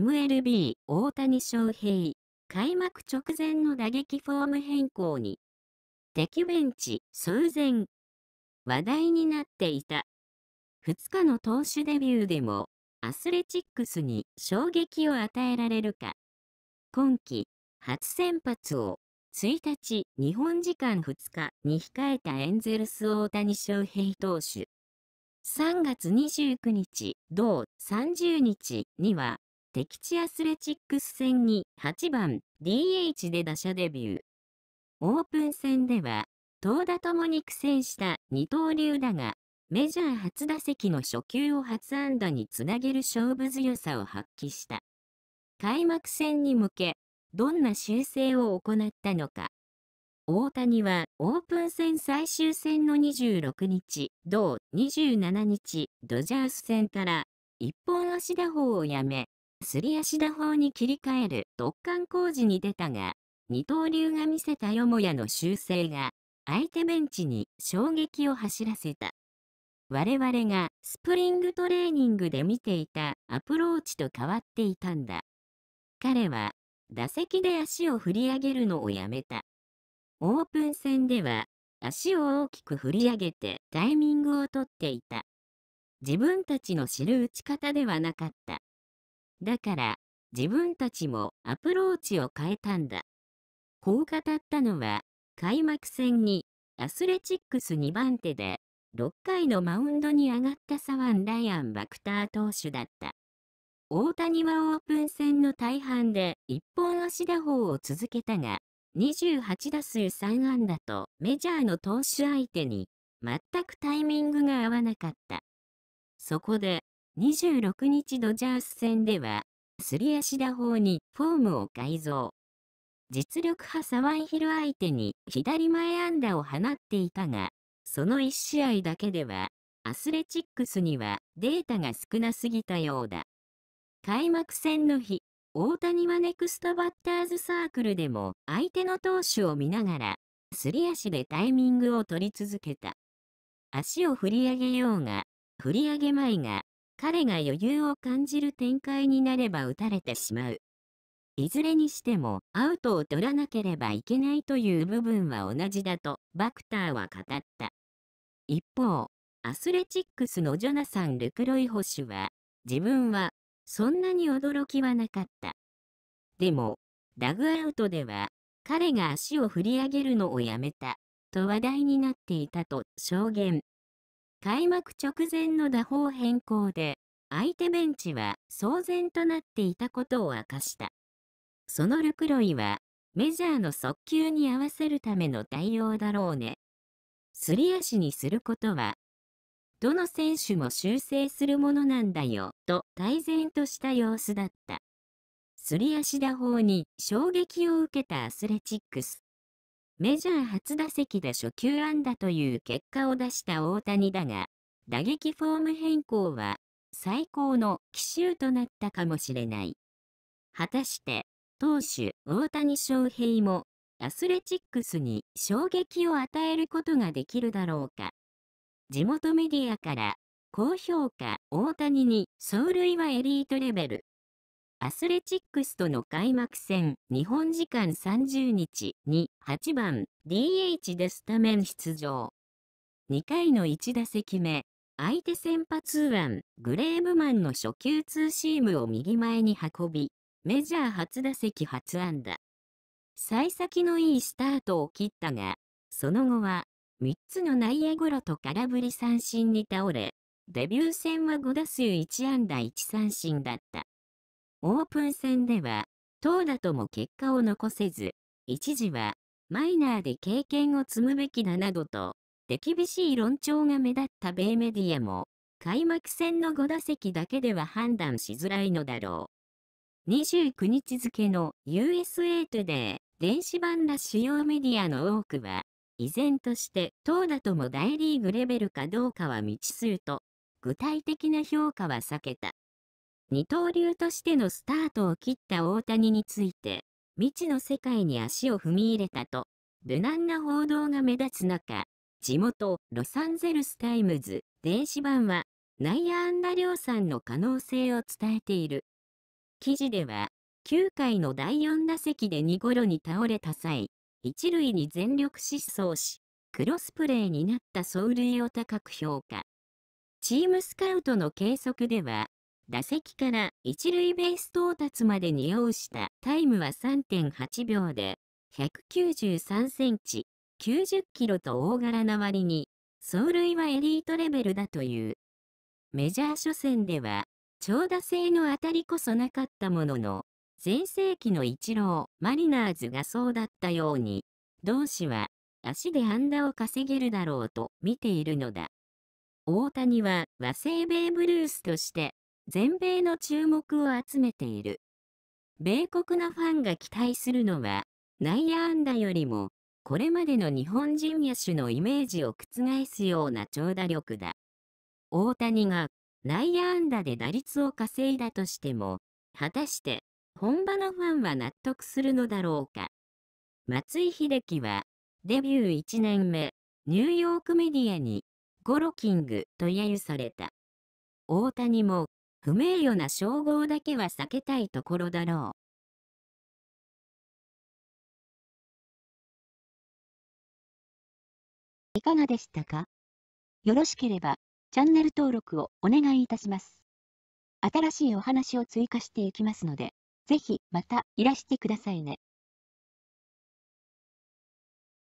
MLB 大谷翔平開幕直前の打撃フォーム変更に敵ベンチ騒然話題になっていた2日の投手デビューでもアスレチックスに衝撃を与えられるか今季初先発を1日日本時間2日に控えたエンゼルス大谷翔平投手3月29日同30日には敵地アスレチックス戦に8番 DH で打者デビュー。オープン戦では、投打ともに苦戦した二刀流だが、メジャー初打席の初球を初安打につなげる勝負強さを発揮した。開幕戦に向け、どんな修正を行ったのか。大谷はオープン戦最終戦の26日、同27日、ドジャース戦から一本足打法をやめ、すり足打法に切り替える突貫工事に出たが、二刀流が見せたよもやの修正が、相手ベンチに衝撃を走らせた。我々がスプリングトレーニングで見ていたアプローチと変わっていたんだ。彼は打席で足を振り上げるのをやめた。オープン戦では足を大きく振り上げてタイミングをとっていた。自分たちの知る打ち方ではなかった。だから自分たちもアプローチを変えたんだ。こう語ったのは開幕戦にアスレチックス2番手で6回のマウンドに上がったサワン・ライアン・バクター投手だった。大谷はオープン戦の大半で一本足打法を続けたが、28打数3安打とメジャーの投手相手に全くタイミングが合わなかった。そこで26日ドジャース戦では、すり足打法にフォームを改造。実力派サワンヒル相手に左前安打を放っていたが、その1試合だけでは、アスレチックスにはデータが少なすぎたようだ。開幕戦の日、大谷はネクストバッターズサークルでも相手の投手を見ながら、すり足でタイミングを取り続けた。足を振り上げようが、振り上げまいが、彼が余裕を感じる展開になれば打たれてしまう。いずれにしてもアウトを取らなければいけないという部分は同じだとバクターは語った。一方、アスレチックスのジョナサン・ルクロイ捕手は、自分はそんなに驚きはなかった。でも、ダグアウトでは彼が足を振り上げるのをやめたと話題になっていたと証言。開幕直前の打法変更で、相手ベンチは騒然となっていたことを明かした。そのルクロイは、メジャーの速球に合わせるための対応だろうね。すり足にすることは、どの選手も修正するものなんだよ、と大然とした様子だった。すり足打法に衝撃を受けたアスレチックス。メジャー初打席で初球安打という結果を出した大谷だが、打撃フォーム変更は最高の奇襲となったかもしれない。果たして、投手大谷翔平もアスレチックスに衝撃を与えることができるだろうか。地元メディアから高評価大谷に走塁はエリートレベルアスレチックスとの開幕戦、日本時間30日に8番 DH でスタメン出場。2回の1打席目、相手先発ワン、グレーブマンの初球ツーシームを右前に運び、メジャー初打席初安打。幸先のいいスタートを切ったが、その後は、3つの内野ゴロと空振り三振に倒れ、デビュー戦は5打数1安打1三振だった。オープン戦では、投打とも結果を残せず、一時は、マイナーで経験を積むべきだなどと、手厳しい論調が目立った米メディアも、開幕戦の5打席だけでは判断しづらいのだろう。29日付の USA トゥデイ電子版ら主要メディアの多くは、依然として投打とも大リーグレベルかどうかは未知数と、具体的な評価は避けた。二刀流としてのスタートを切った大谷について、未知の世界に足を踏み入れたと、無難な報道が目立つ中、地元ロサンゼルスタイムズ電子版は、内野安打量産の可能性を伝えている。記事では、9回の第4打席で2ゴロに倒れた際、一塁に全力疾走し、クロスプレーになった走塁を高く評価。チームスカウトの計測では、打席から一塁ベース到達までに要したタイムは3.8秒で、193センチ、90キロと大柄な割に、走塁はエリートレベルだという。メジャー初戦では、長打性の当たりこそなかったものの、前世紀の一郎、マリナーズがそうだったように、同志は足で安打を稼げるだろうと見ているのだ。大谷は和製ベーブルースとして全米の注目を集めている。米国のファンが期待するのは、内野安打よりも、これまでの日本人野手のイメージを覆すような長打力だ。大谷が内野安打で打率を稼いだとしても、果たして本場のファンは納得するのだろうか。松井秀喜は、デビュー1年目、ニューヨークメディアに、ゴロキングと揶揄された。大谷も不名誉な称号だけは避けたいところだろう。いかがでしたかよろしければ、チャンネル登録をお願いいたします。新しいお話を追加していきますので、ぜひまたいらしてくださいね。